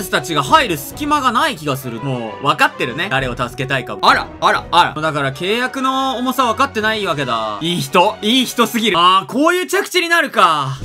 ンスたちが入る隙間がない気がする。もう、分かってるね。誰を助けたいか。あら、あら、あら。だから契約の重さ分かってないわけだ。いい人、いい人すぎる。ああ、こういう着地になるか。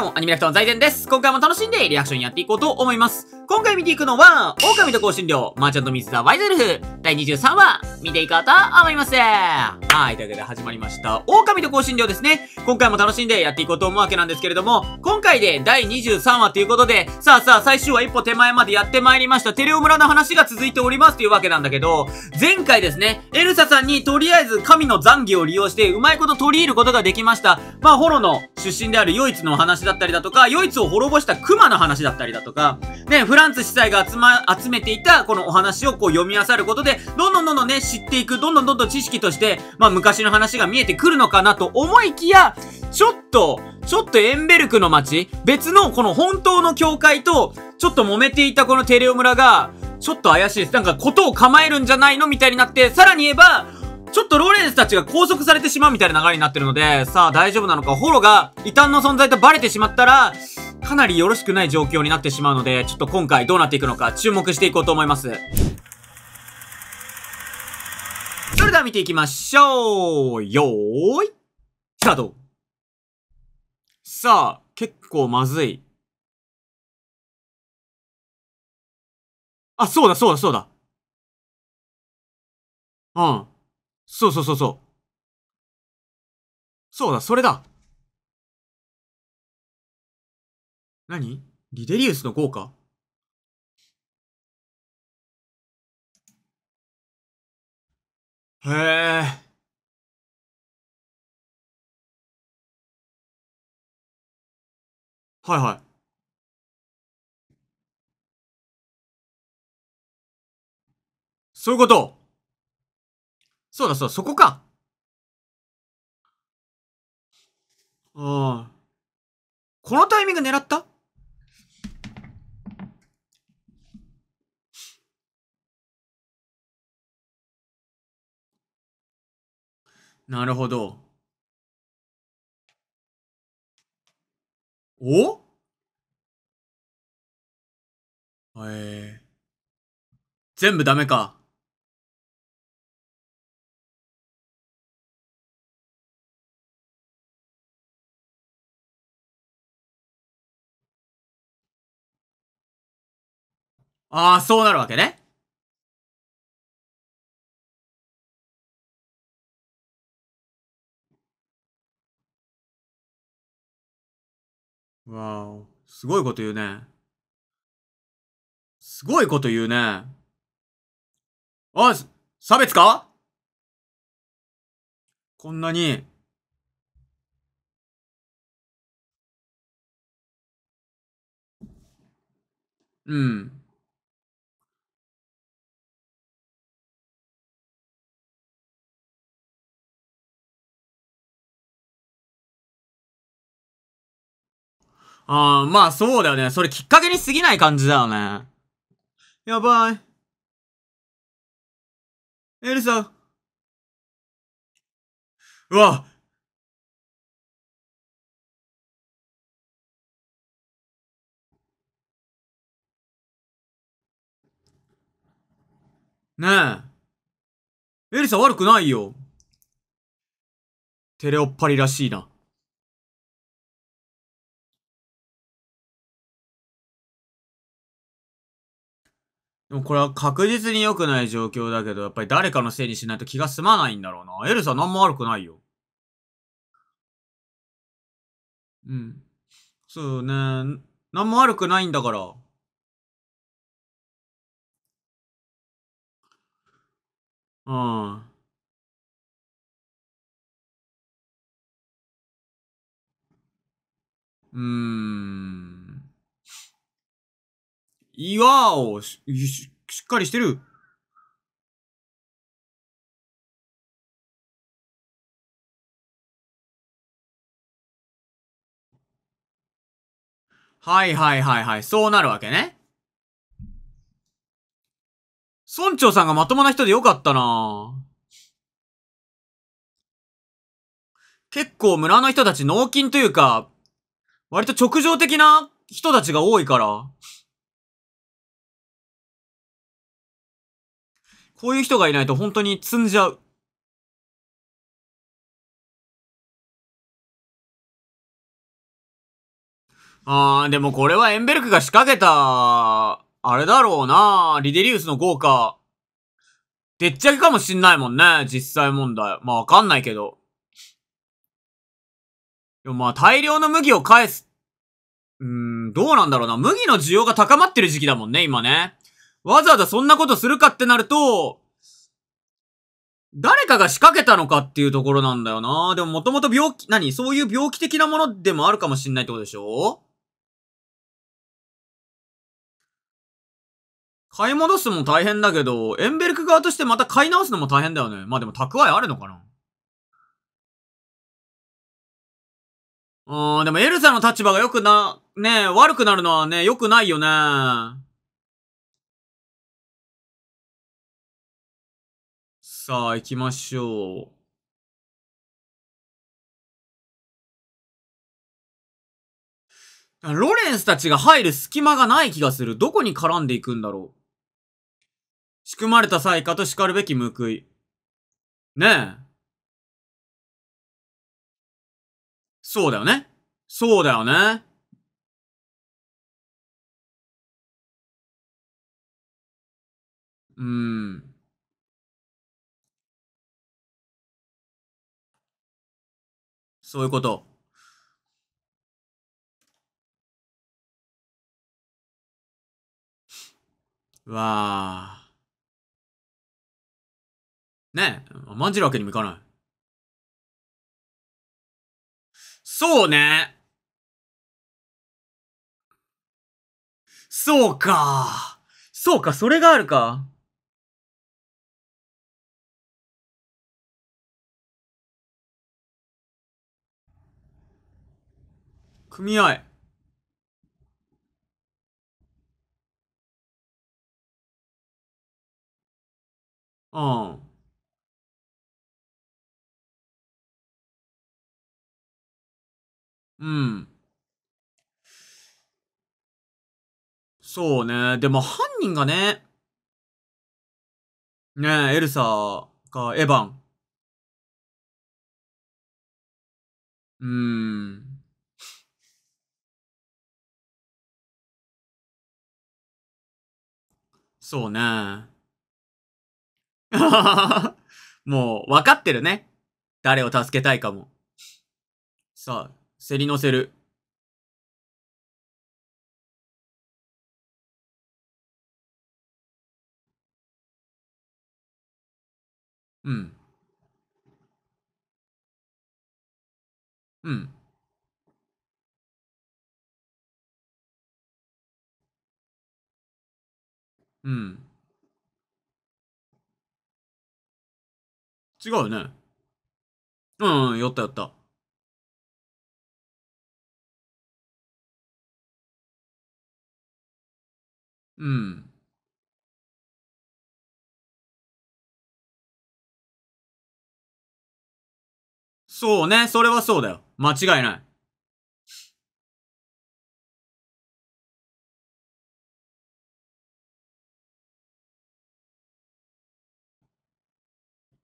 どうも、アニメラクトの財前です。今回も楽しんでリアクションやっていこうと思います。今回見ていくのは、狼と香辛料、マーチャントミスザ・ワイゼルフ、第23話、見ていこうと思います。はい、というわけで始まりました。狼と香辛料ですね。今回も楽しんでやっていこうと思うわけなんですけれども、今回で第23話ということで、さあさあ、最終話一歩手前までやってまいりました、テレオ村の話が続いておりますというわけなんだけど、前回ですね、エルサさんにとりあえず神の残儀を利用して、うまいこと取り入ることができました。まあ、ホロの出身である唯一の話だったりだとか、ヨイツを滅ぼした熊の話だったりだとか、ね、フランツ司祭が集ま、集めていたこのお話をこう読み漁ることで、どんどんどんどんね、知っていく、どんどんどんどん知識として、まあ昔の話が見えてくるのかなと思いきや、ちょっと、ちょっとエンベルクの街、別のこの本当の教会と、ちょっと揉めていたこのテレオ村が、ちょっと怪しいです。なんか、ことを構えるんじゃないのみたいになって、さらに言えば、ちょっとローレンスたちが拘束されてしまうみたいな流れになってるので、さあ大丈夫なのか、ホロが異端の存在とバレてしまったら、かなりよろしくない状況になってしまうので、ちょっと今回どうなっていくのか注目していこうと思います。それでは見ていきましょうよーいスタートさあ、結構まずい。あ、そうだそうだそうだ。うん。そうそうそうそう。そうだ、それだ。何リデリウスの効果へえ。はいはい。そういうことそうだそうだ、そこか。ああ。このタイミング狙ったなるほど。おえー、全部ダメか。ああ、そうなるわけね。わお、すごいこと言うね。すごいこと言うね。あ、差別かこんなに。うん。ああ、まあそうだよね。それきっかけに過ぎない感じだよね。やばい。エルサ。うわ。ねえ。エリサ悪くないよ。テレオッパリらしいな。でもこれは確実に良くない状況だけど、やっぱり誰かのせいにしないと気が済まないんだろうな。エルサ何も悪くないよ。うん。そうね。何も悪くないんだから。うん。うーん。岩をししっかりしてる。はいはいはいはい。そうなるわけね。村長さんがまともな人でよかったな結構村の人たち脳筋というか、割と直情的な人たちが多いから。こういう人がいないと本当に積んじゃう。あー、でもこれはエンベルクが仕掛けた、あれだろうなリデリウスの豪華。でっちゃけかもしんないもんね、実際問題。まあわかんないけど。でもまあ大量の麦を返す。うーん、どうなんだろうな。麦の需要が高まってる時期だもんね、今ね。わざわざそんなことするかってなると、誰かが仕掛けたのかっていうところなんだよな。でももともと病気、何そういう病気的なものでもあるかもしんないってことでしょ買い戻すも大変だけど、エンベルク側としてまた買い直すのも大変だよね。まあでも蓄えあるのかなうん、でもエルサの立場が良くな、ね悪くなるのはね、良くないよね。さあ、行きましょう。ロレンスたちが入る隙間がない気がする。どこに絡んでいくんだろう。仕組まれた才かと叱るべき報い。ねえ。そうだよね。そうだよね。うーん。そういうこと。わあ。ねえ、まんじるわけにもいかない。そうね。そうか。そうか、それがあるか。組合。うん。うん。そうね。でも犯人がね。ねえ、エルサかエヴァン。うーん。そうね。もう、分かってるね。誰を助けたいかも。さあ、競り乗せる。うん。うん。うん。違うね。うん、やったやった。うん。そうね、それはそうだよ。間違いない。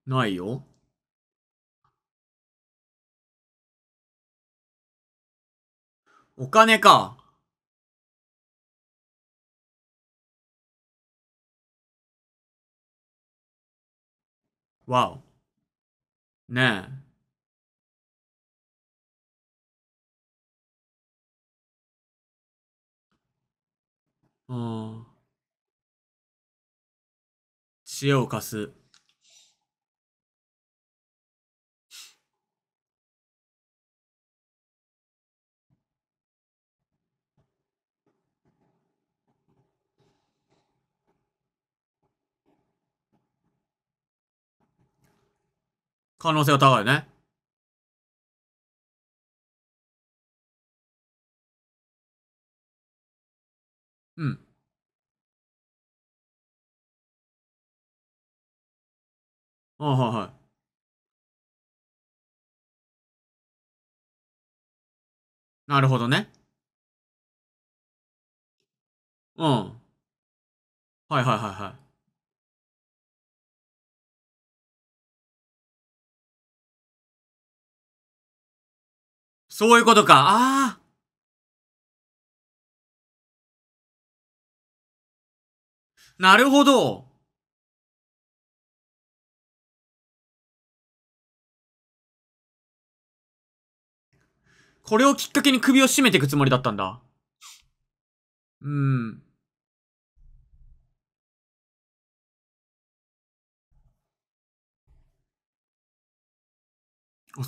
ないよ。お金か。わお。ねえ。うん。知恵を貸す。可能性が高いね。うん。あはいはい。なるほどね。うん。はいはいはいはい。そういうことか。ああ。なるほど。これをきっかけに首を絞めていくつもりだったんだ。うん。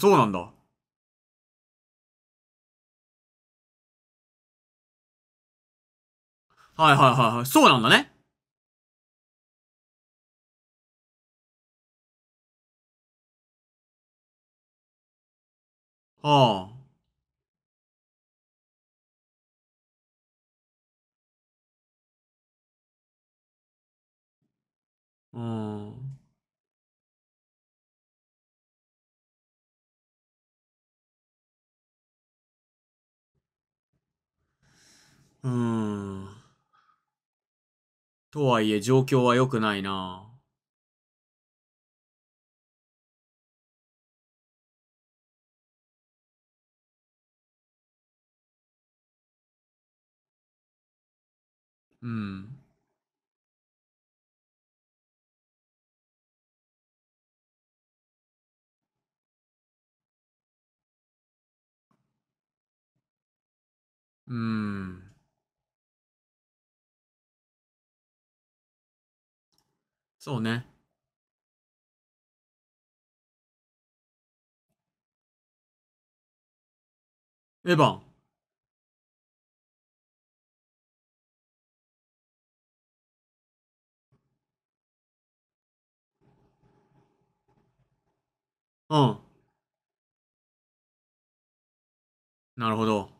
そうなんだ。はいはいはい。そうなんだね。はあ。うん。うん。とはいえ状況は良くないなうん。うん。そうね。エヴァン。うん。なるほど。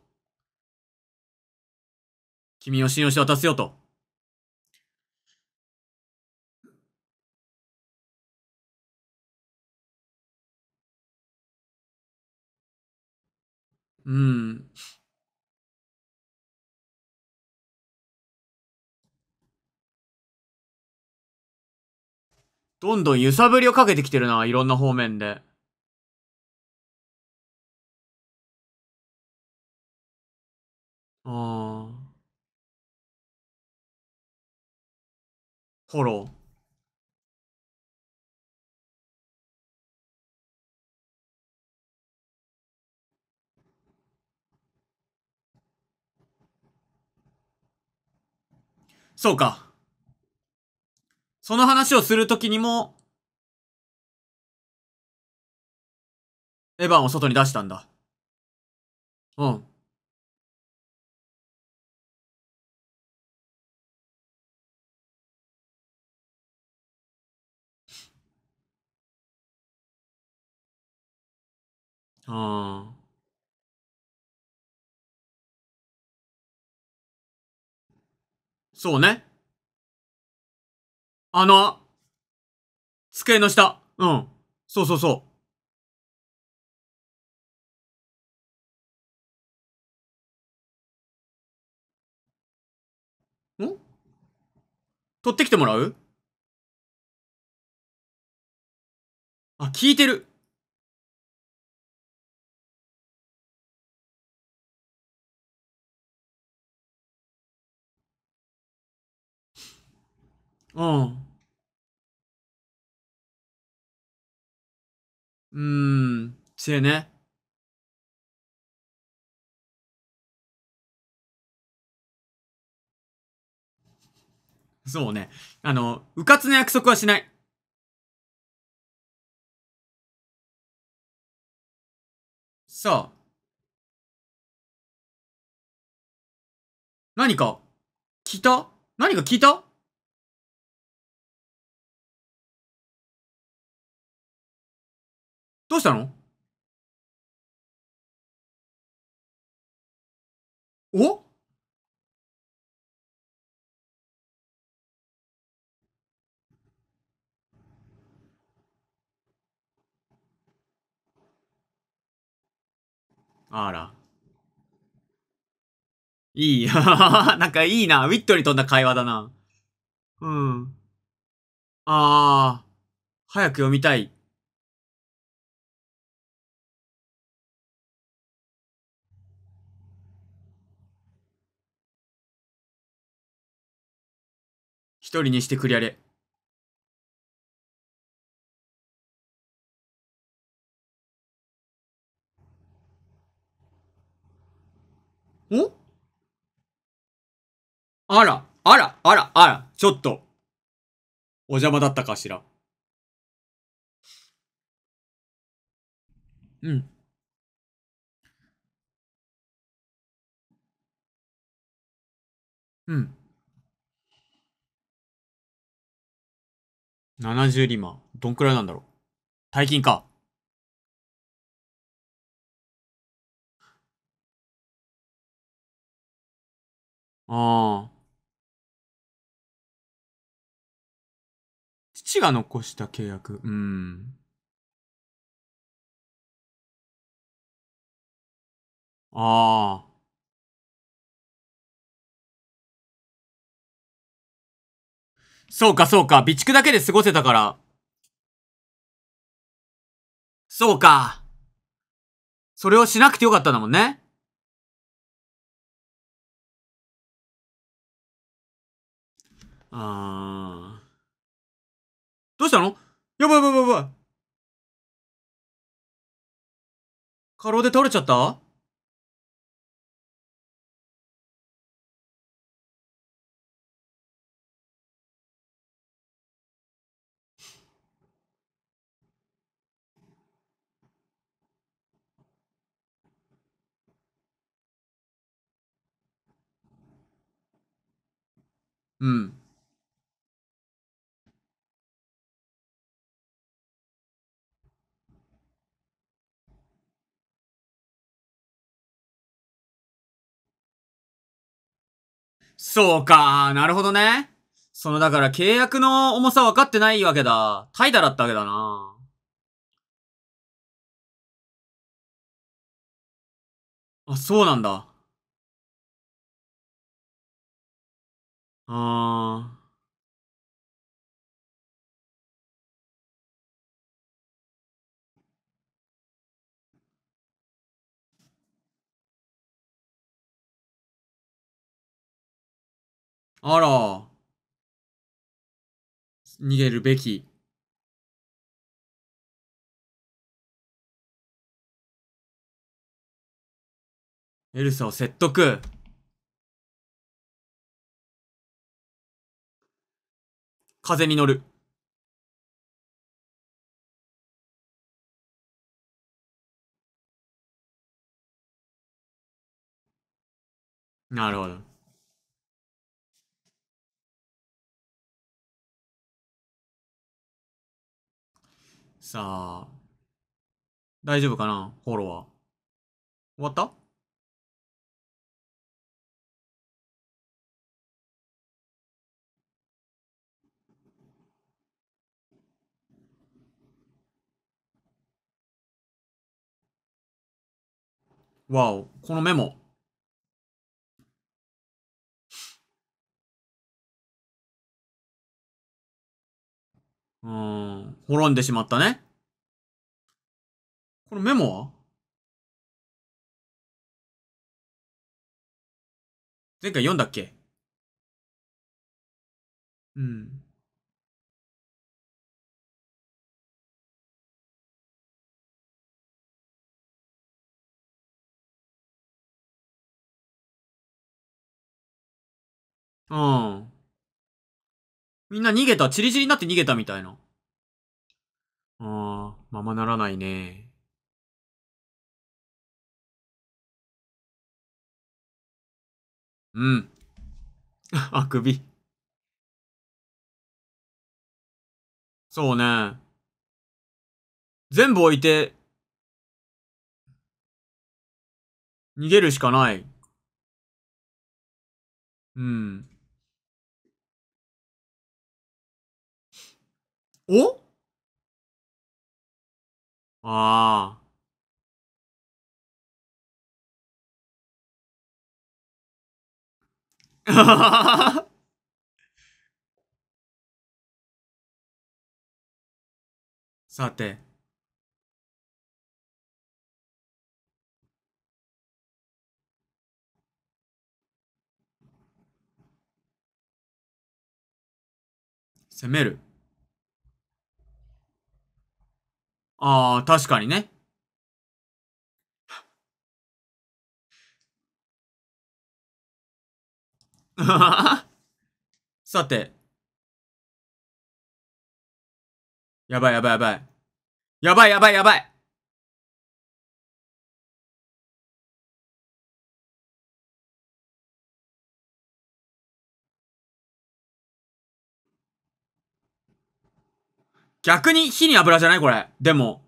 君を信用して渡すよと。うん。どんどん揺さぶりをかけてきてるな、いろんな方面で。ああ。フォロー。そうか。その話をするときにも、エヴァンを外に出したんだ。うん。ああ。そうね。あの、机の下。うん。そうそうそう。ん取ってきてもらうあ、聞いてる。うん。うーん、せ恵ね。そうね。あの、迂闊な約束はしない。さあ。何か聞いた何か聞いたどうしたのおあら。いい。なんかいいな。ウィットに飛んだ会話だな。うん。ああ。早く読みたい。人にしてくりゃれ。おあら、あら、あら、あら、ちょっと。お邪魔だったかしら。うん。うん。70リマ。どんくらいなんだろう。大金か。ああ。父が残した契約。うん。ああ。そうか、そうか。備蓄だけで過ごせたから。そうか。それをしなくてよかったんだもんね。あー。どうしたのやばいやばいやばい。過労で倒れちゃったうん。そうか、なるほどね。そのだから契約の重さ分かってないわけだ。怠惰だったわけだな。あ、そうなんだ。ああ。あら。逃げるべき。エルサを説得。風に乗る。なるほど。さあ、大丈夫かなフォロワー。終わったわお、このメモ。うん、滅んでしまったね。このメモは前回読んだっけうん。うん。みんな逃げた。チリチリになって逃げたみたいな。ああ、ままならないね。うん。あくび。そうね。全部置いて、逃げるしかない。うん。おああ。さて。攻める。ああ、確かにね。さて。やばいやばいやばい。やばいやばいやばい逆に火に油じゃないこれ。でも。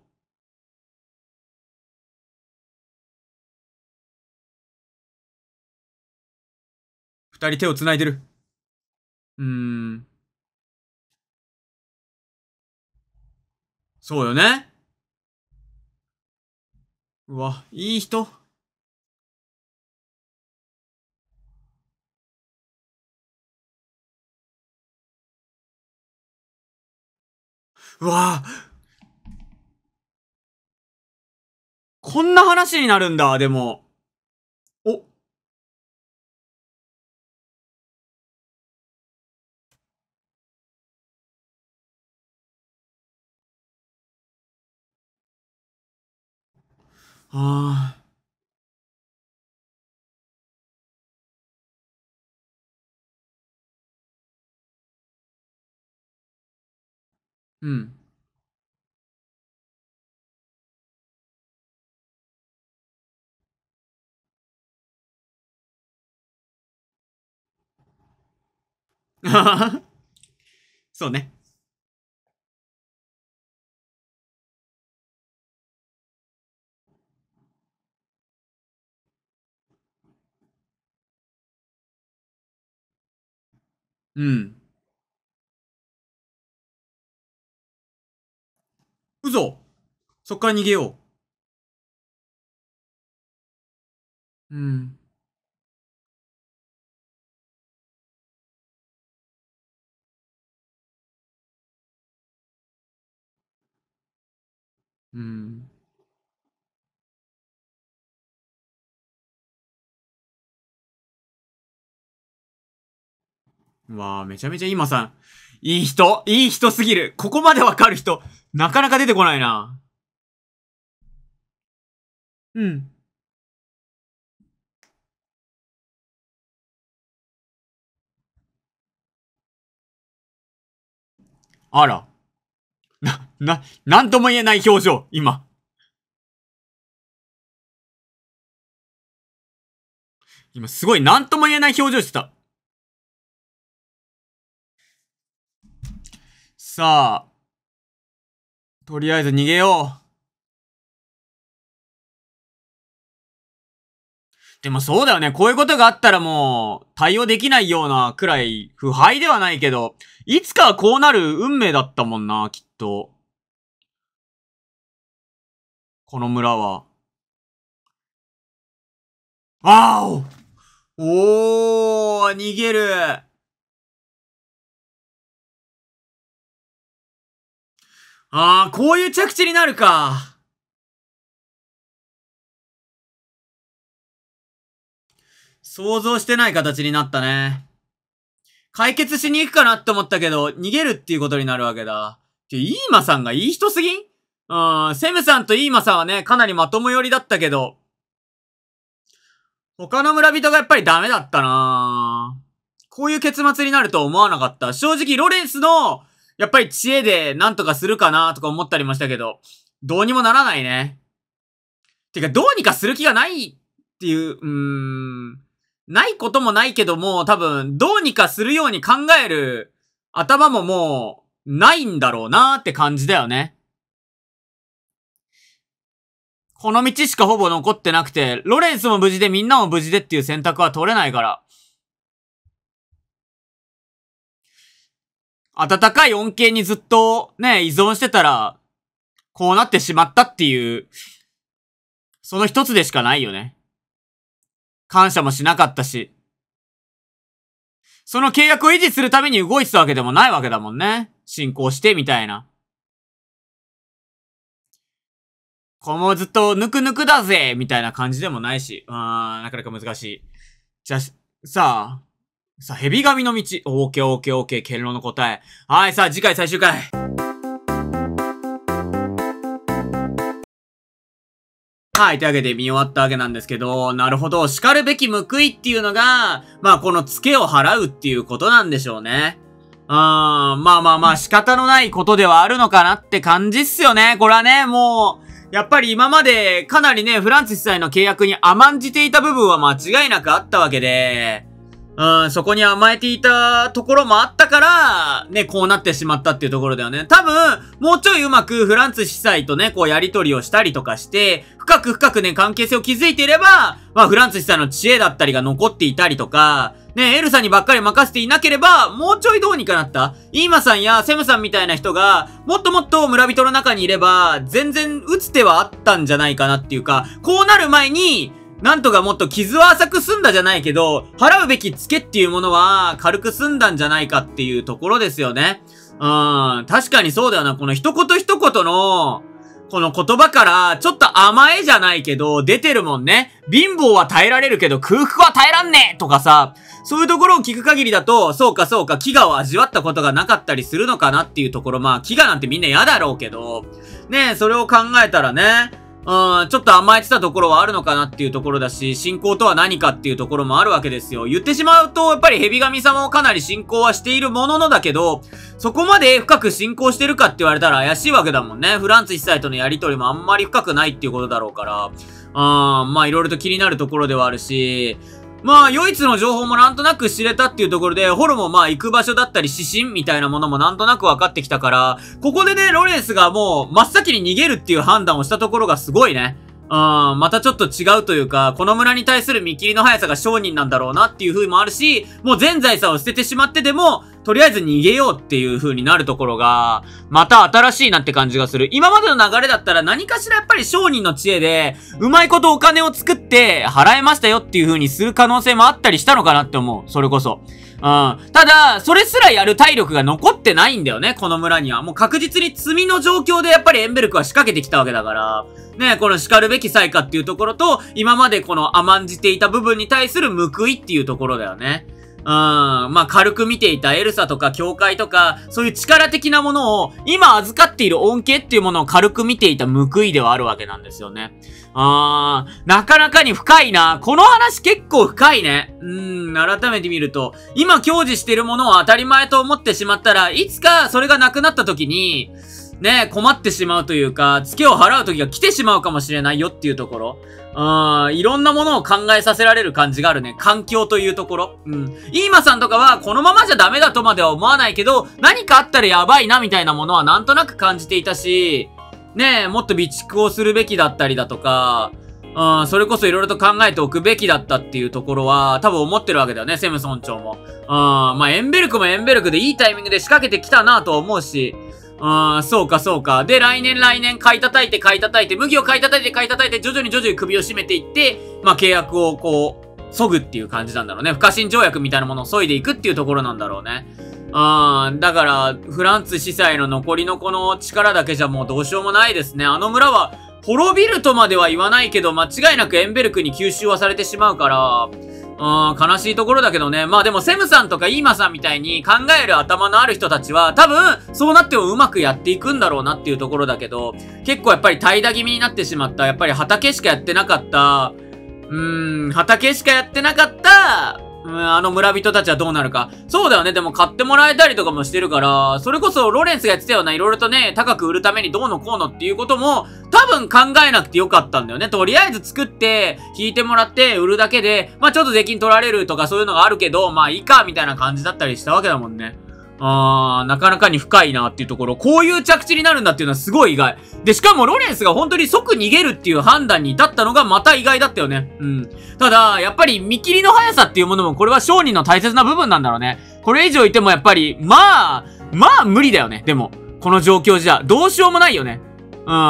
二人手を繋いでる。うーん。そうよね。うわ、いい人。うわこんな話になるんだ、でも。お。ああ。うん。そうね。うん。嘘そっから逃げよう。うん。うん。うわあ、めちゃめちゃ今さん。いい人いい人すぎるここまでわかる人なかなか出てこないな。うん。あら。な、な、なんとも言えない表情、今。今すごいなんとも言えない表情してた。さあ、とりあえず逃げよう。でもそうだよね。こういうことがあったらもう、対応できないようなくらい、腐敗ではないけど、いつかはこうなる運命だったもんな、きっと。この村は。あおおー、逃げる。ああ、こういう着地になるか。想像してない形になったね。解決しに行くかなって思ったけど、逃げるっていうことになるわけだ。て、イーマさんがいい人すぎんうん、セムさんとイーマさんはね、かなりまとも寄りだったけど、他の村人がやっぱりダメだったなこういう結末になるとは思わなかった。正直、ロレンスのやっぱり知恵で何とかするかなとか思ったりもしたけど、どうにもならないね。てか、どうにかする気がないっていう、うーん、ないこともないけども、多分、どうにかするように考える頭ももう、ないんだろうなーって感じだよね。この道しかほぼ残ってなくて、ロレンスも無事でみんなも無事でっていう選択は取れないから。温かい恩恵にずっとね、依存してたら、こうなってしまったっていう、その一つでしかないよね。感謝もしなかったし。その契約を維持するために動いてたわけでもないわけだもんね。進行してみたいな。こもずっとぬくぬくだぜみたいな感じでもないし。うーん、なかなか難しい。じゃ、さあ、さあ、蛇神の道。オーケーオーケーオーケー、堅の答え。はい、さあ、次回最終回。はい、というわけで見終わったわけなんですけど、なるほど、叱るべき報いっていうのが、まあこのツケを払うっていうことなんでしょうね。うーん、まあまあまあ仕方のないことではあるのかなって感じっすよね。これはね、もう、やっぱり今までかなりね、フランス主催の契約に甘んじていた部分は間違いなくあったわけで、うん、そこに甘えていたところもあったから、ね、こうなってしまったっていうところだよね。多分、もうちょいうまくフランツ司祭とね、こうやりとりをしたりとかして、深く深くね、関係性を築いていれば、まあ、フランツ司祭の知恵だったりが残っていたりとか、ね、エルサにばっかり任せていなければ、もうちょいどうにかなった。イーマさんやセムさんみたいな人が、もっともっと村人の中にいれば、全然打つ手はあったんじゃないかなっていうか、こうなる前に、なんとかもっと傷は浅く済んだじゃないけど、払うべきツケっていうものは軽く済んだんじゃないかっていうところですよね。うん、確かにそうだよな。この一言一言の、この言葉から、ちょっと甘えじゃないけど、出てるもんね。貧乏は耐えられるけど、空腹は耐えらんねえとかさ、そういうところを聞く限りだと、そうかそうか、飢餓を味わったことがなかったりするのかなっていうところ、まあ、飢餓なんてみんな嫌だろうけど、ねえ、それを考えたらね、うん、ちょっと甘えてたところはあるのかなっていうところだし、信仰とは何かっていうところもあるわけですよ。言ってしまうと、やっぱり蛇神様をかなり信仰はしているもののだけど、そこまで深く信仰してるかって言われたら怪しいわけだもんね。フランツ一歳とのやりとりもあんまり深くないっていうことだろうから、うん、まあいろいろと気になるところではあるし、まあ、唯一の情報もなんとなく知れたっていうところで、ホルもまあ行く場所だったり指針みたいなものもなんとなく分かってきたから、ここでね、ロレンスがもう真っ先に逃げるっていう判断をしたところがすごいね。うん、またちょっと違うというか、この村に対する見切りの速さが商人なんだろうなっていう風もあるし、もう全財産を捨ててしまってでも、とりあえず逃げようっていう風になるところが、また新しいなって感じがする。今までの流れだったら何かしらやっぱり商人の知恵で、うまいことお金を作って払えましたよっていう風にする可能性もあったりしたのかなって思う。それこそ。うん。ただ、それすらやる体力が残ってないんだよね、この村には。もう確実に積みの状況でやっぱりエンベルクは仕掛けてきたわけだから。ね、この叱るべき才下っていうところと、今までこの甘んじていた部分に対する報いっていうところだよね。うん、まあ、軽く見ていたエルサとか教会とか、そういう力的なものを、今預かっている恩恵っていうものを軽く見ていた報いではあるわけなんですよね。あー、なかなかに深いな。この話結構深いね。うーん、改めて見ると、今享受しているものを当たり前と思ってしまったら、いつかそれがなくなった時に、ね、困ってしまうというか、ツケを払う時が来てしまうかもしれないよっていうところ。うん、いろんなものを考えさせられる感じがあるね。環境というところ。うん。イーマさんとかは、このままじゃダメだとまでは思わないけど、何かあったらやばいなみたいなものはなんとなく感じていたし、ねえ、もっと備蓄をするべきだったりだとか、うん、それこそ色々と考えておくべきだったっていうところは、多分思ってるわけだよね、セム村長も。うん、まあ、エンベルクもエンベルクでいいタイミングで仕掛けてきたなと思うし、ああ、そうかそうか。で、来年来年買い叩いて買い叩いて、麦を買い叩いて買い叩いて、徐々に徐々に首を絞めていって、まあ契約をこう、削ぐっていう感じなんだろうね。不可侵条約みたいなものを削いでいくっていうところなんだろうね。あー、だから、フランツ司祭の残りのこの力だけじゃもうどうしようもないですね。あの村は、滅びるとまでは言わないけど、間違いなくエンベルクに吸収はされてしまうから、うん、悲しいところだけどね。まあでもセムさんとかイーマさんみたいに考える頭のある人たちは、多分、そうなってもうまくやっていくんだろうなっていうところだけど、結構やっぱり怠惰気味になってしまった、やっぱり畑しかやってなかった、うーん、畑しかやってなかった、うん、あの村人たちはどうなるか。そうだよね。でも買ってもらえたりとかもしてるから、それこそロレンスがやってたような、いろいろとね、高く売るためにどうのこうのっていうことも、多分考えなくてよかったんだよね。とりあえず作って、引いてもらって、売るだけで、まあちょっと税金取られるとかそういうのがあるけど、まあいいか、みたいな感じだったりしたわけだもんね。あー、なかなかに深いなっていうところ。こういう着地になるんだっていうのはすごい意外。で、しかもロレンスが本当に即逃げるっていう判断に至ったのがまた意外だったよね。うん。ただ、やっぱり見切りの速さっていうものもこれは商人の大切な部分なんだろうね。これ以上いてもやっぱり、まあ、まあ無理だよね。でも、この状況じゃ、どうしようもないよね。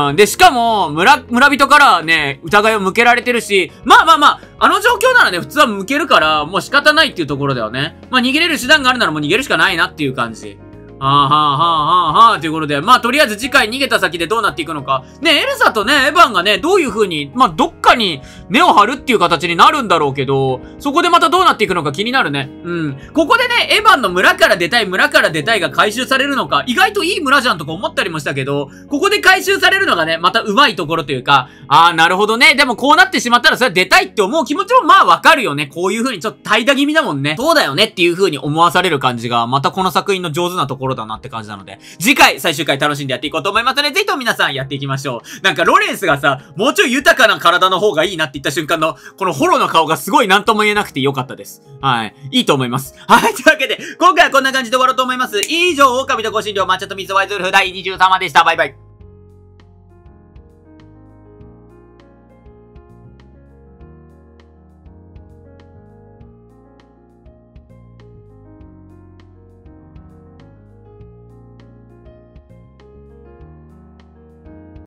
うん。で、しかも、村、村人からね、疑いを向けられてるし、まあまあまあ、あの状況ならね、普通は向けるから、もう仕方ないっていうところだよね。まあ、逃げれる手段があるならもう逃げるしかないなっていう感じ。あーはあはあはあはあということで、まあとりあえず次回逃げた先でどうなっていくのか。ね、エルサとね、エヴァンがね、どういう風に、まあどっかに根を張るっていう形になるんだろうけど、そこでまたどうなっていくのか気になるね。うん。ここでね、エヴァンの村から出たい、村から出たいが回収されるのか、意外といい村じゃんとか思ったりもしたけど、ここで回収されるのがね、また上手いところというか、あー、なるほどね。でもこうなってしまったらそれは出たいって思う気持ちもまあわかるよね。こういう風にちょっと怠惰気味だもんね。そうだよねっていう風に思わされる感じが、またこの作品の上手なところだなって感じなので、次回最終回楽しんでやっていこうと思いますね。ぜひとも皆さんやっていきましょう。なんかロレンスがさ、もうちょい豊かな体の方がいいなって言った瞬間の、このホロの顔がすごい何とも言えなくてよかったです。はい。いいと思います。はい。というわけで、今回はこんな感じで終わろうと思います。以上、狼と香辛料、抹茶と水ワイズルフ第23話でした。バイバイ。